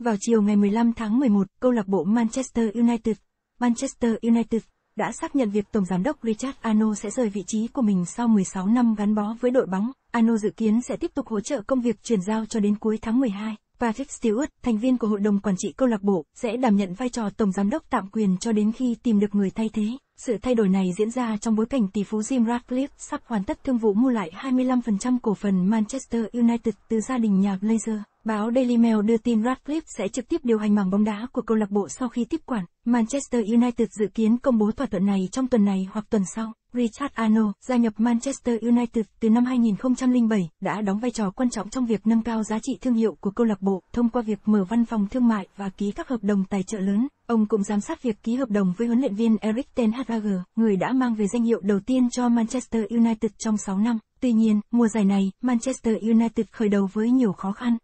Vào chiều ngày 15 tháng 11, câu lạc bộ Manchester United, Manchester United đã xác nhận việc tổng giám đốc Richard Arno sẽ rời vị trí của mình sau 16 năm gắn bó với đội bóng. Arno dự kiến sẽ tiếp tục hỗ trợ công việc chuyển giao cho đến cuối tháng 12. Patrick Stewart, thành viên của hội đồng quản trị câu lạc bộ, sẽ đảm nhận vai trò tổng giám đốc tạm quyền cho đến khi tìm được người thay thế. Sự thay đổi này diễn ra trong bối cảnh tỷ phú Jim Ratcliffe sắp hoàn tất thương vụ mua lại 25% cổ phần Manchester United từ gia đình nhà Blazer. Báo Daily Mail đưa tin Ratcliffe sẽ trực tiếp điều hành mảng bóng đá của câu lạc bộ sau khi tiếp quản. Manchester United dự kiến công bố thỏa thuận này trong tuần này hoặc tuần sau. Richard Arno, gia nhập Manchester United từ năm 2007, đã đóng vai trò quan trọng trong việc nâng cao giá trị thương hiệu của câu lạc bộ thông qua việc mở văn phòng thương mại và ký các hợp đồng tài trợ lớn. Ông cũng giám sát việc ký hợp đồng với huấn luyện viên Erik ten Hag, người đã mang về danh hiệu đầu tiên cho Manchester United trong 6 năm. Tuy nhiên, mùa giải này, Manchester United khởi đầu với nhiều khó khăn.